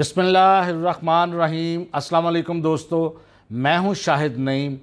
बिसमीम अस्सलाम दोस्तों मैं हूं शाहिद नईम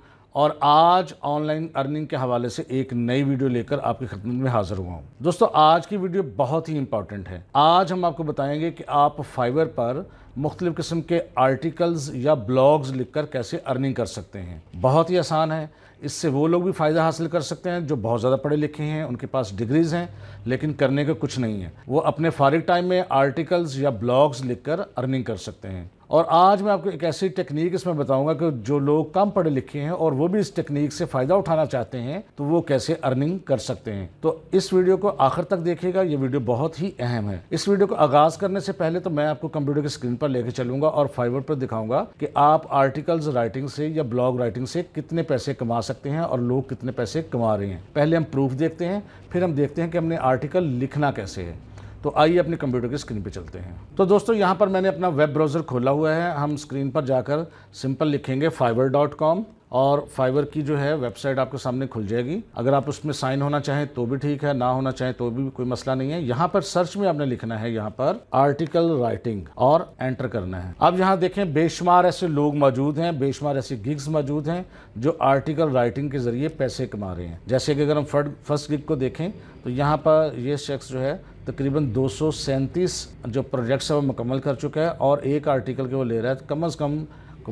और आज ऑनलाइन अर्निंग के हवाले से एक नई वीडियो लेकर आपकी खदमत में हाज़िर हुआ हूं दोस्तों आज की वीडियो बहुत ही इंपॉर्टेंट है आज हम आपको बताएंगे कि आप फाइबर पर मुख्तलिफ़ किस्म के आर्टिकल्स या ब्लॉग्स लिखकर कैसे अर्निंग कर सकते हैं बहुत ही आसान है इससे वो लोग भी फ़ायदा हासिल कर सकते हैं जो बहुत ज़्यादा पढ़े लिखे हैं उनके पास डिग्रीज़ हैं लेकिन करने का कुछ नहीं है वो अपने फारिग टाइम में आर्टिकल्स या ब्लॉग्स लिखकर अर्निंग कर सकते हैं और आज मैं आपको एक ऐसी टेक्निक इसमें बताऊंगा कि जो लोग कम पढ़े लिखे हैं और वो भी इस टेक्निक से फ़ायदा उठाना चाहते हैं तो वो कैसे अर्निंग कर सकते हैं तो इस वीडियो को आखिर तक देखिएगा ये वीडियो बहुत ही अहम है इस वीडियो को आगाज़ करने से पहले तो मैं आपको कंप्यूटर की स्क्रीन पर लेकर चलूंगा और फाइवर पर दिखाऊंगा कि आप आर्टिकल्स राइटिंग से या ब्लॉग राइटिंग से कितने पैसे कमा सकते हैं और लोग कितने पैसे कमा रहे हैं पहले हम प्रूफ देखते हैं फिर हम देखते हैं कि हमने आर्टिकल लिखना कैसे है तो आइए अपने कंप्यूटर की स्क्रीन पे चलते हैं तो दोस्तों यहाँ पर मैंने अपना वेब ब्राउज़र खोला हुआ है हम स्क्रीन पर जाकर सिंपल लिखेंगे फाइवर डॉट कॉम और फाइवर की जो है वेबसाइट आपके सामने खुल जाएगी अगर आप उसमें साइन होना चाहें तो भी ठीक है ना होना चाहें तो भी कोई मसला नहीं है यहाँ पर सर्च में आपने लिखना है यहाँ पर आर्टिकल राइटिंग और एंटर करना है अब यहाँ देखें बेशुमार ऐसे लोग मौजूद हैं बेशुमार ऐसे गिग्स मौजूद हैं जो आर्टिकल राइटिंग के जरिए पैसे कमा रहे हैं जैसे कि अगर हम फर्स्ट गिग को देखें तो यहाँ पर ये शख्स जो है तकरीबन दो जो प्रोजेक्ट्स है वो मुकम्मल कर चुका है और एक आर्टिकल के वो ले रहा है कम अज़ कम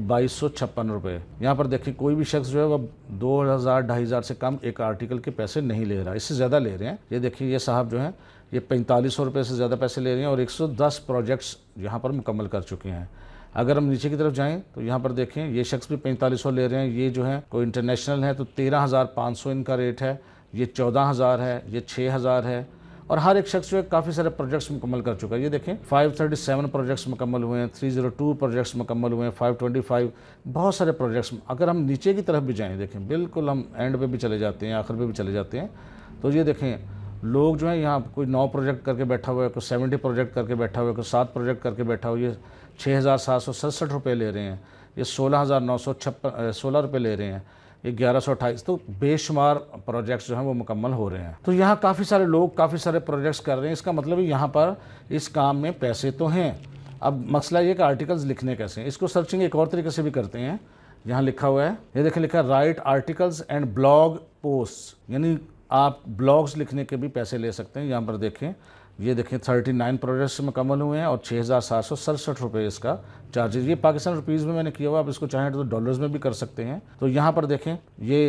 बाईस सौ छप्पन रुपये यहाँ पर देखिए कोई भी शख्स जो है वह दो हज़ार ढाई हज़ार से कम एक आर्टिकल के पैसे नहीं ले रहा इससे ज़्यादा ले रहे हैं ये देखिए ये साहब जो हैं ये पैंतालीस सौ रुपये से ज़्यादा पैसे ले रहे हैं और एक सौ दस प्रोजेक्ट्स यहाँ पर मुकम्मल कर चुके हैं अगर हम नीचे की तरफ जाएं तो यहाँ पर देखें ये शख्स भी पैंतालीस सौ ले रहे हैं ये जो है कोई इंटरनेशनल है तो तेरह हज़ार पाँच सौ इनका रेट है ये चौदह हज़ार है ये छः हज़ार है और हर एक शख्स जो है काफ़ी सारे प्रोजेक्ट्स मुकम्मल कर चुका है ये देखें 537 प्रोजेक्ट्स मुकम्मल हुए हैं 302 प्रोजेक्ट्स मुकम्मल हुए हैं 525 बहुत सारे प्रोजेक्ट्स अगर हम नीचे की तरफ भी जाएँ देखें बिल्कुल हम एंड पे भी चले जाते हैं आखिर पे भी चले जाते हैं तो ये देखें लोग जो है यहाँ कोई नौ प्रोजेक्ट करके बैठा हुआ है कोई सेवेंटी प्रोजेक्ट करके बैठा हुआ है कोई सात प्रोजेक्ट करके बैठा हुआ ये छः हज़ार सात सौ सड़सठ रुपये ले रहे हैं ये सोलह हज़ार नौ सौ छप्पन सोलह रुपये ले रहे हैं ये ग्यारह सौ अट्ठाईस तो बेशुमार प्रोजेक्ट्स जो हैं वो मुकम्मल हो रहे हैं तो यहाँ काफ़ी सारे लोग काफ़ी सारे प्रोजेक्ट्स कर रहे हैं इसका मतलब यहाँ पर इस काम में पैसे तो हैं अब मसला ये कि आर्टिकल्स लिखने कैसे हैं इसको सर्चिंग एक और तरीके से भी करते हैं यहाँ लिखा हुआ है ये देखें लिखा write articles and blog post यानी आप ब्लॉग्स लिखने के भी पैसे ले सकते हैं यहाँ पर देखें ये देखें थर्टी नाइन प्रोजेक्ट्स मुकम्मल हुए हैं और छः हज़ार सात सौ सड़सठ रुपये इसका चार्जेज ये पाकिस्तान रुपीज़ में मैंने किया हुआ आप इसको चाहें तो डॉलर्स में भी कर सकते हैं तो यहाँ पर देखें ये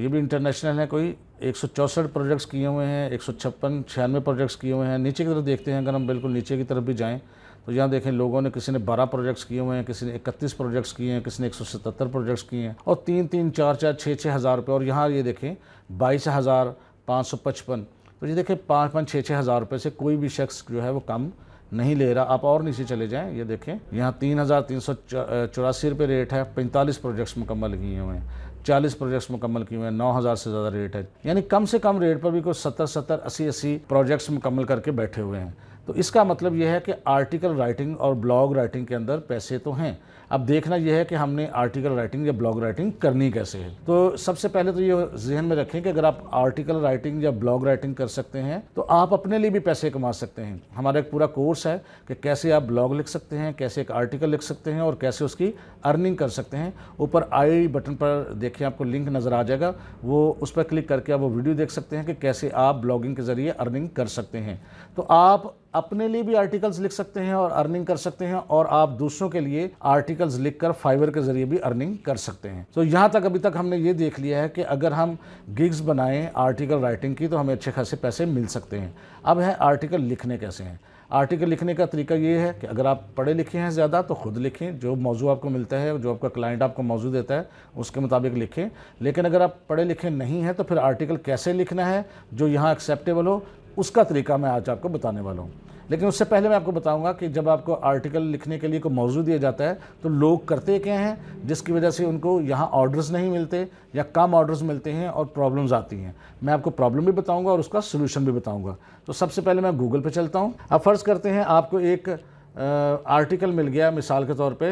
ये भी इंटरनेशनल है कोई एक सौ चौंसठ प्रोजेक्ट्स किए हुए हैं एक सौ छप्पन छियानवे प्रोजेक्ट्स किए हुए हैं नीचे की तरफ देखते हैं अगर हम बिल्कुल नीचे की तरफ भी जाएँ तो यहाँ देखें लोगों ने किसी ने बारह प्रोजेक्ट्स किए हुए हैं किसी ने इकतीस प्रोजेक्ट्स किए हैं किसी ने एक सौ सतहत्तर प्रोजेक्ट्स किए हैं और तीन तीन चार चार छः छः हज़ार रुपये और यहाँ ये देखें बाईस हज़ार पाँच सौ पचपन तो ये देखिए पाँच पाँच छः छः हज़ार रुपये से कोई भी शख्स जो है वो कम नहीं ले रहा आप और नीचे चले जाएं ये देखें यहाँ तीन हज़ार तीन सौ चौरासी रुपये रेट है पैंतालीस प्रोजेक्ट्स मुकम्मल किए हुए हैं चालीस प्रोजेक्ट्स मुकम्मल किए हुए हैं नौ हज़ार से ज़्यादा रेट है यानी कम से कम रेट पर भी कोई सत्तर सत्तर अस्सी अस्सी प्रोजेक्ट्स मुकम्मल करके बैठे हुए हैं तो इसका मतलब यह है कि आर्टिकल राइटिंग और ब्लॉग राइटिंग के अंदर पैसे तो हैं अब देखना यह है कि हमने आर्टिकल राइटिंग या ब्लॉग राइटिंग करनी कैसे है तो सबसे पहले तो ये जहन में रखें कि अगर आप आर्टिकल राइटिंग या ब्लॉग राइटिंग कर सकते हैं तो आप अपने लिए भी पैसे कमा सकते हैं हमारा एक पूरा कोर्स है कि कैसे आप ब्लॉग लिख सकते हैं कैसे एक आर्टिकल लिख सकते हैं और कैसे उसकी अर्निंग कर सकते हैं ऊपर आई बटन पर देखिए आपको लिंक नज़र आ जाएगा वो उस पर क्लिक करके आप वो वीडियो देख सकते हैं कि कैसे आप ब्लॉगिंग के ज़रिए अर्निंग कर सकते हैं तो आप अपने लिए भी आर्टिकल्स लिख सकते हैं और अर्निंग कर सकते हैं और आप दूसरों के लिए आर्टिकल्स लिखकर फाइवर के जरिए भी अर्निंग कर सकते हैं तो यहाँ तक अभी तक हमने ये देख लिया है कि अगर हम गिग्स बनाएं आर्टिकल राइटिंग की तो हमें अच्छे खासे पैसे मिल सकते हैं अब है आर्टिकल लिखने कैसे हैं आर्टिकल लिखने का तरीका ये है कि अगर आप पढ़े लिखे हैं ज़्यादा तो खुद लिखें जो मौजू आपको मिलता है जो आपका क्लाइंट आपको मौजू देता है उसके मुताबिक लिखें लेकिन अगर आप पढ़े लिखे नहीं हैं तो फिर आर्टिकल कैसे लिखना है जो यहाँ एक्सेप्टेबल हो उसका तरीका मैं आज आपको बताने वाला हूँ लेकिन उससे पहले मैं आपको बताऊंगा कि जब आपको आर्टिकल लिखने के लिए कोई मौजू दिया जाता है तो लोग करते क्या हैं जिसकी वजह से उनको यहाँ ऑर्डर्स नहीं मिलते या कम ऑर्डर्स मिलते हैं और प्रॉब्लम्स आती हैं मैं आपको प्रॉब्लम भी बताऊँगा और उसका सोल्यूशन भी बताऊँगा तो सबसे पहले मैं गूगल पर चलता हूँ अब फ़र्ज़ करते हैं आपको एक आर्टिकल मिल गया मिसाल के तौर पे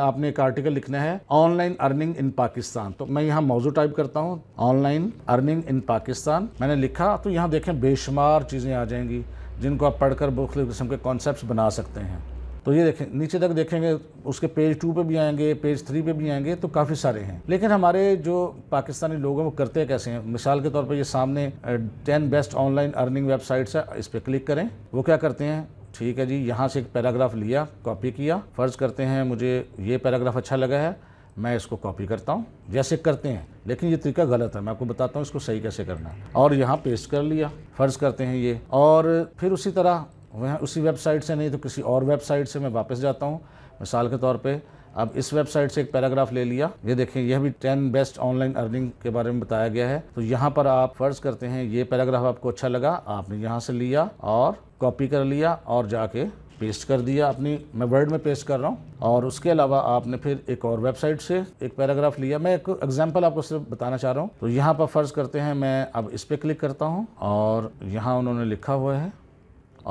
आपने एक आर्टिकल लिखना है ऑनलाइन अर्निंग इन पाकिस्तान तो मैं यहाँ मौजू टाइप करता हूँ ऑनलाइन अर्निंग इन पाकिस्तान मैंने लिखा तो यहाँ देखें बेशुमार चीज़ें आ जाएंगी जिनको आप पढ़कर मुख्तु किस्म के कॉन्सेप्ट बना सकते हैं तो ये देखें नीचे तक देखेंगे उसके पेज टू पे भी आएंगे पेज थ्री पे भी आएंगे तो काफ़ी सारे हैं लेकिन हमारे जो पाकिस्तानी लोग हैं वो करते कैसे हैं मिसाल के तौर पर ये सामने ten best online earning websites है इस पर क्लिक करें वो क्या करते हैं ठीक है जी यहाँ से एक पैराग्राफ लिया कॉपी किया फ़र्ज़ करते हैं मुझे ये पैराग्राफ अच्छा लगा है मैं इसको कॉपी करता हूँ जैसे करते हैं लेकिन ये तरीका गलत है मैं आपको बताता हूँ इसको सही कैसे करना है और यहाँ पेस्ट कर लिया फ़र्ज़ करते हैं ये और फिर उसी तरह वह उसी वेबसाइट से नहीं तो किसी और वेबसाइट से मैं वापस जाता हूँ मिसाल के तौर पर अब इस वेबसाइट से एक पैराग्राफ ले लिया ये देखें यह भी टेन बेस्ट ऑनलाइन अर्निंग के बारे में बताया गया है तो यहाँ पर आप फर्ज करते हैं ये पैराग्राफ आपको अच्छा लगा आपने यहाँ से लिया और कॉपी कर लिया और जाके पेस्ट कर दिया अपनी मैं वर्ड में पेस्ट कर रहा हूँ और उसके अलावा आपने फिर एक और वेबसाइट से एक पैराग्राफ लिया मैं एक एग्जाम्पल आपको सिर्फ बताना चाह रहा हूँ तो यहाँ पर फर्ज करते हैं मैं अब इस पर क्लिक करता हूँ और यहाँ उन्होंने लिखा हुआ है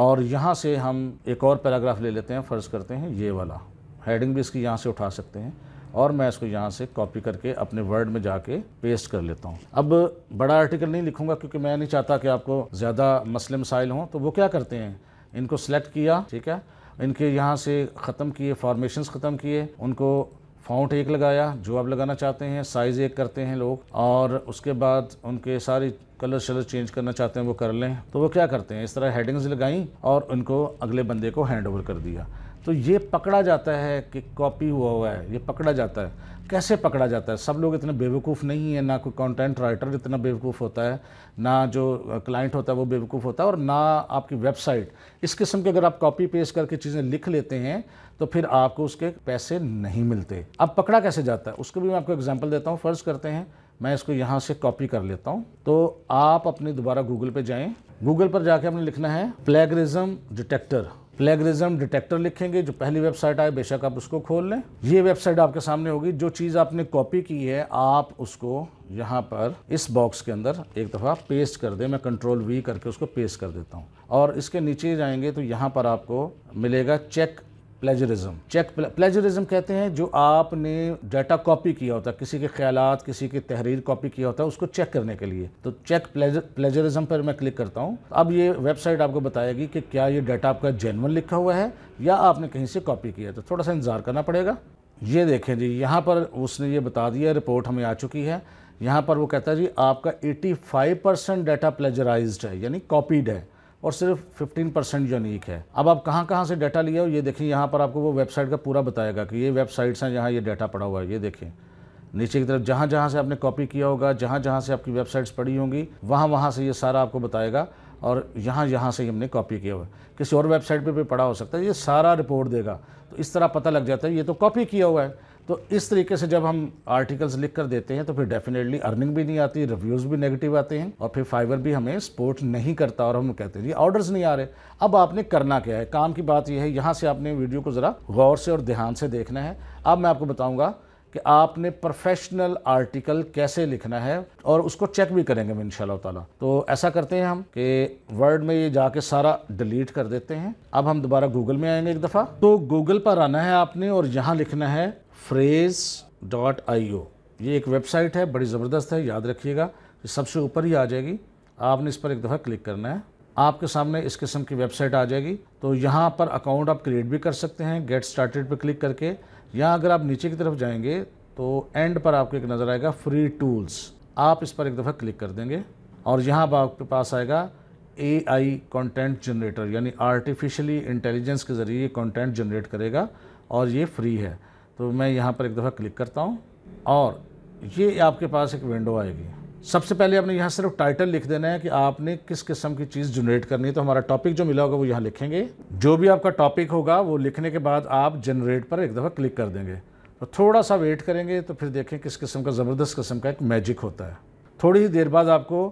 और यहाँ से हम एक और पैराग्राफ ले लेते हैं फर्ज करते हैं ये वाला हेडिंग भी इसकी यहाँ से उठा सकते हैं और मैं इसको यहाँ से कॉपी करके अपने वर्ड में जाके पेस्ट कर लेता हूँ अब बड़ा आर्टिकल नहीं लिखूंगा क्योंकि मैं नहीं चाहता कि आपको ज़्यादा मसले मसाइल हों तो वो क्या करते हैं इनको सेलेक्ट किया ठीक है इनके यहाँ से ख़त्म किए फॉर्मेशन ख़त्म किए उनको फाउंट एक लगाया जो आप लगाना चाहते हैं साइज़ एक करते हैं लोग और उसके बाद उनके सारी कलर शलर चेंज करना चाहते हैं वो कर लें तो वो क्या करते हैं इस तरह हेडिंग्स लगाई और उनको अगले बंदे को हैंड ओवर कर दिया तो ये पकड़ा जाता है कि कॉपी हुआ हुआ है ये पकड़ा जाता है कैसे पकड़ा जाता है सब लोग इतने बेवकूफ़ नहीं है ना कोई कंटेंट राइटर इतना बेवकूफ़ होता है ना जो क्लाइंट होता है वो बेवकूफ़ होता है और ना आपकी वेबसाइट इस किस्म के अगर आप कॉपी पेस्ट करके चीज़ें लिख लेते हैं तो फिर आपको उसके पैसे नहीं मिलते अब पकड़ा कैसे जाता है उसको भी मैं आपको एग्जाम्पल देता हूँ फ़र्ज़ करते हैं मैं इसको यहाँ से कॉपी कर लेता हूँ तो आप अपने दोबारा गूगल पर जाएँ गूगल पर जाके हमने लिखना है प्लेगरिज्म डिटेक्टर प्लेगरिज्म डिटेक्टर लिखेंगे जो पहली वेबसाइट आए बेशक आप उसको खोल लें ये वेबसाइट आपके सामने होगी जो चीज़ आपने कॉपी की है आप उसको यहाँ पर इस बॉक्स के अंदर एक दफ़ा पेस्ट कर दें मैं कंट्रोल वी करके उसको पेस्ट कर देता हूँ और इसके नीचे जाएंगे तो यहाँ पर आपको मिलेगा चेक प्लेजरिज्म चेक प्लेजरिज्म कहते हैं जो आपने डाटा कॉपी किया होता है किसी के ख्याल किसी की तहरीर कॉपी किया होता है उसको चेक करने के लिए तो चेक प्लेजरिज्म पर मैं क्लिक करता हूँ अब ये वेबसाइट आपको बताएगी कि क्या ये डाटा आपका जेनवन लिखा हुआ है या आपने कहीं से कॉपी किया तो थोड़ा सा इंतज़ार करना पड़ेगा ये देखें जी यहाँ पर उसने ये बता दिया रिपोर्ट हमें आ चुकी है यहाँ पर वो कहता है जी आपका 85 परसेंट डाटा प्लेजराइज्ड है यानी कॉपीड है और सिर्फ 15 परसेंट यूनिक है अब आप कहाँ कहाँ से डाटा लिया हो ये देखें यहाँ पर आपको वो वेबसाइट का पूरा बताएगा कि ये वेबसाइट्स हैं जहाँ ये डाटा पड़ा हुआ है ये देखें नीचे की तरफ जहाँ जहाँ से आपने कॉपी किया होगा जहाँ जहाँ से आपकी वेबसाइट्स पड़ी होंगी वहाँ वहाँ से ये सारा आपको बताएगा और यहाँ यहाँ से हमने कॉपी किया हुआ किसी और वेबसाइट पर भी पड़ा हो सकता है ये सारा रिपोर्ट देगा तो इस तरह पता लग जाता है ये तो कॉपी किया हुआ है तो इस तरीके से जब हम आर्टिकल्स लिख कर देते हैं तो फिर डेफिनेटली अर्निंग भी नहीं आती रिव्यूज़ भी नेगेटिव आते हैं और फिर फाइवर भी हमें सपोर्ट नहीं करता और हम कहते हैं जी ऑर्डर्स नहीं आ रहे अब आपने करना क्या है काम की बात यह है यहाँ से आपने वीडियो को ज़रा गौर से और ध्यान से देखना है अब मैं आपको बताऊँगा कि आपने प्रोफेशनल आर्टिकल कैसे लिखना है और उसको चेक भी करेंगे इन ताला तो ऐसा करते हैं हम कि वर्ड में ये जाके सारा डिलीट कर देते हैं अब हम दोबारा गूगल में आएंगे एक दफ़ा तो गूगल पर आना है आपने और यहाँ लिखना है फ्रेज डॉट आई ओ ये एक वेबसाइट है बड़ी ज़बरदस्त है याद रखिएगा सबसे ऊपर ही आ जाएगी आपने इस पर एक दफ़ा क्लिक करना है आपके सामने इस किस्म की वेबसाइट आ जाएगी तो यहाँ पर अकाउंट आप क्रिएट भी कर सकते हैं गेट स्टार्टेड पर क्लिक करके या अगर आप नीचे की तरफ जाएंगे तो एंड पर आपको एक नज़र आएगा फ्री टूल्स आप इस पर एक दफ़ा क्लिक कर देंगे और यहाँ अब आपके पास आएगा ए आई कॉन्टेंट जनरेटर यानी आर्टिफिशली इंटेलिजेंस के ज़रिए कॉन्टेंट जनरेट करेगा और ये फ्री है तो मैं यहाँ पर एक दफ़ा क्लिक करता हूँ और ये आपके पास एक विंडो आएगी सबसे पहले आपने यहाँ सिर्फ टाइटल लिख देना है कि आपने किस किस्म की चीज़ जनरेट करनी है तो हमारा टॉपिक जो मिला होगा वो यहाँ लिखेंगे जो भी आपका टॉपिक होगा वो लिखने के बाद आप जनरेट पर एक दफ़ा क्लिक कर देंगे तो थोड़ा सा वेट करेंगे तो फिर देखें किस किस्म का ज़बरदस्त किस्म का एक मैजिक होता है थोड़ी ही देर बाद आपको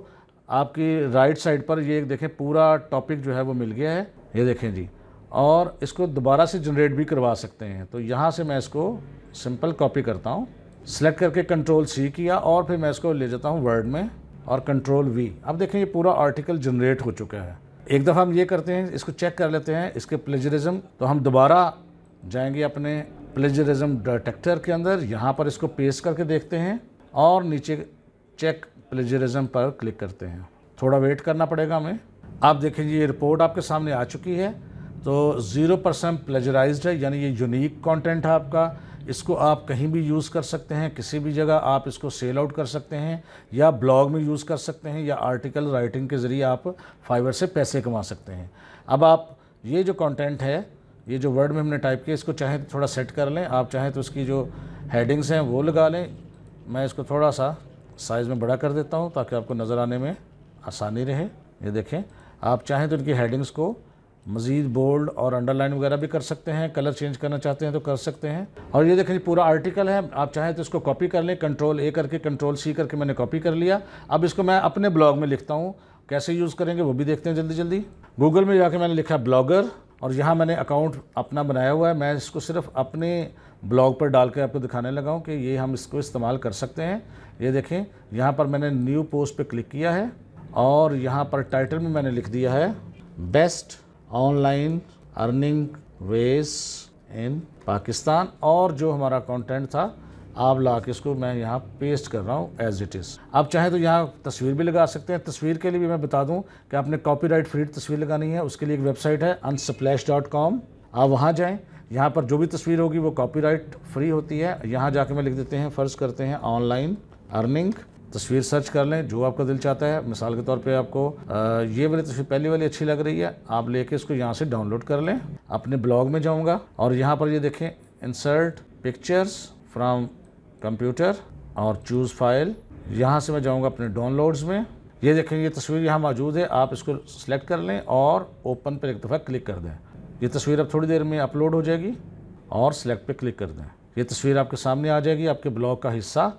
आपकी राइट साइड पर ये देखें पूरा टॉपिक जो है वो मिल गया है ये देखें जी और इसको दोबारा से जनरेट भी करवा सकते हैं तो यहाँ से मैं इसको सिंपल कॉपी करता हूँ सेलेक्ट करके कंट्रोल सी किया और फिर मैं इसको ले जाता हूँ वर्ड में और कंट्रोल वी अब देखें ये पूरा आर्टिकल जनरेट हो चुका है एक दफ़ा हम ये करते हैं इसको चेक कर लेते हैं इसके प्लेजरिज्म तो हम दोबारा जाएंगे अपने प्लेजरिज्म डिटेक्टर के अंदर यहाँ पर इसको पेस्ट करके देखते हैं और नीचे चेक प्लेजरिज्म पर क्लिक करते हैं थोड़ा वेट करना पड़ेगा हमें आप देखें ये रिपोर्ट आपके सामने आ चुकी है तो ज़ीरो परसेंट प्लेजराइज है यानी ये यूनिक कंटेंट है आपका इसको आप कहीं भी यूज़ कर सकते हैं किसी भी जगह आप इसको सेल आउट कर सकते हैं या ब्लॉग में यूज़ कर सकते हैं या आर्टिकल राइटिंग के ज़रिए आप फाइवर से पैसे कमा सकते हैं अब आप ये जो कंटेंट है ये जो वर्ड में हमने टाइप किया इसको चाहें तो थोड़ा सेट कर लें आप चाहें तो इसकी जो हेडिंग्स हैं वो लगा लें मैं इसको थोड़ा सा साइज़ में बड़ा कर देता हूँ ताकि आपको नज़र आने में आसानी रहे ये देखें आप चाहें तो इनकी हेडिंग्स को मज़ीद बोल्ड और अंडरलाइन वगैरह भी कर सकते हैं कलर चेंज करना चाहते हैं तो कर सकते हैं और ये देखें पूरा आर्टिकल है आप चाहें तो इसको कॉपी कर लें कंट्रोल ए करके कंट्रोल सी करके मैंने कॉपी कर लिया अब इसको मैं अपने ब्लॉग में लिखता हूँ कैसे यूज़ करेंगे वो भी देखते हैं जल्दी जल्दी गूगल में जाके मैंने लिखा ब्लॉगर और यहाँ मैंने अकाउंट अपना बनाया हुआ है मैं इसको सिर्फ अपने ब्लॉग पर डाल के आपको दिखाने लगा हूँ कि ये हम इसको इस्तेमाल कर सकते हैं ये देखें यहाँ पर मैंने न्यू पोस्ट पर क्लिक किया है और यहाँ पर टाइटल में मैंने लिख दिया है बेस्ट ऑनलाइन अर्निंग वेस इन पाकिस्तान और जो हमारा कंटेंट था आप ला के इसको मैं यहाँ पेस्ट कर रहा हूँ एज इट इज़ आप चाहें तो यहाँ तस्वीर भी लगा सकते हैं तस्वीर के लिए भी मैं बता दूँ कि आपने कॉपीराइट फ्री तस्वीर लगानी है उसके लिए एक वेबसाइट है अनसप्लैश डॉट कॉम आप वहाँ जाएँ यहाँ पर जो भी तस्वीर होगी वो कॉपीराइट फ्री होती है यहाँ जाके मैं लिख देते हैं फ़र्ज़ करते हैं ऑनलाइन अर्निंग तस्वीर सर्च कर लें जो आपका दिल चाहता है मिसाल के तौर पे आपको ये वाली तस्वीर पहली वाली अच्छी लग रही है आप लेके इसको यहाँ से डाउनलोड कर लें अपने ब्लॉग में जाऊँगा और यहाँ पर ये देखें इंसर्ट पिक्चर्स फ्राम कंप्यूटर और चूज़ फाइल यहाँ से मैं जाऊँगा अपने डाउनलोड्स में ये देखें ये तस्वीर यहाँ मौजूद है आप इसको सिलेक्ट कर लें और ओपन पर एक दफ़ा क्लिक कर दें ये तस्वीर अब थोड़ी देर में अपलोड हो जाएगी और सिलेक्ट पे क्लिक कर दें ये तस्वीर आपके सामने आ जाएगी आपके ब्लॉग का हिस्सा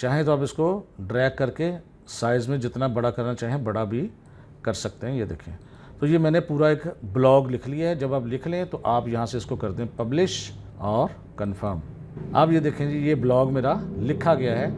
चाहें तो आप इसको ड्रैग करके साइज़ में जितना बड़ा करना चाहें बड़ा भी कर सकते हैं ये देखें तो ये मैंने पूरा एक ब्लॉग लिख लिया है जब आप लिख लें तो आप यहाँ से इसको कर दें पब्लिश और कन्फर्म आप ये देखें जी ये ब्लॉग मेरा लिखा गया है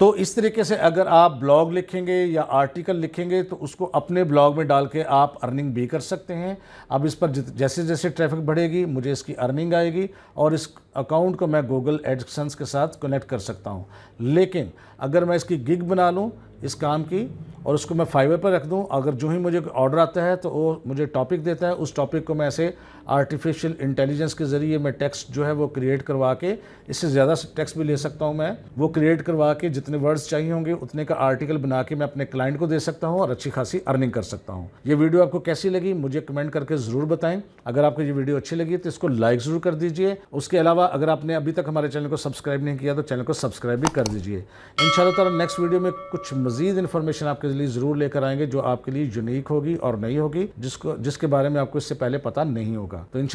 तो इस तरीके से अगर आप ब्लॉग लिखेंगे या आर्टिकल लिखेंगे तो उसको अपने ब्लॉग में डाल के आप अर्निंग भी कर सकते हैं अब इस पर जैसे जैसे ट्रैफिक बढ़ेगी मुझे इसकी अर्निंग आएगी और इस अकाउंट को मैं गूगल एडसन्स के साथ कनेक्ट कर सकता हूँ लेकिन अगर मैं इसकी गिग बना लूँ इस काम की और उसको मैं फाइवर पर रख दूं अगर जो ही मुझे ऑर्डर आता है तो वो मुझे टॉपिक देता है उस टॉपिक को मैं ऐसे आर्टिफिशियल इंटेलिजेंस के ज़रिए मैं टेक्स्ट जो है वो क्रिएट करवा के इससे ज़्यादा टेक्स्ट भी ले सकता हूँ मैं वो क्रिएट करवा के जितने वर्ड्स चाहिए होंगे उतने का आर्टिकल बना के मैं अपने क्लाइंट को दे सकता हूँ और अच्छी खासी अर्निंग कर सकता हूँ ये वीडियो आपको कैसी लगी मुझे कमेंट करके ज़रूर बताएं अगर आपको ये वीडियो अच्छी लगी तो इसको लाइक ज़रूर कर दीजिए उसके अलावा अगर आपने अभी तक हमारे चैनल को सब्सक्राइब नहीं किया तो चैनल को सब्सक्राइब भी कर दीजिए इन शाला नेक्स्ट वीडियो में कुछ मज़ीद इन्फॉर्मेशन आपके लिए ज़रूर लेकर आएंगे जो आपके लिए यूनिक होगी और नई होगी जिसको जिसके बारे में आपको इससे पहले पता नहीं होगा तो इन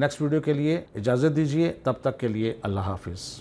नेक्स्ट वीडियो के लिए इजाज़त दीजिए तब तक के लिए अल्लाह हाफिज़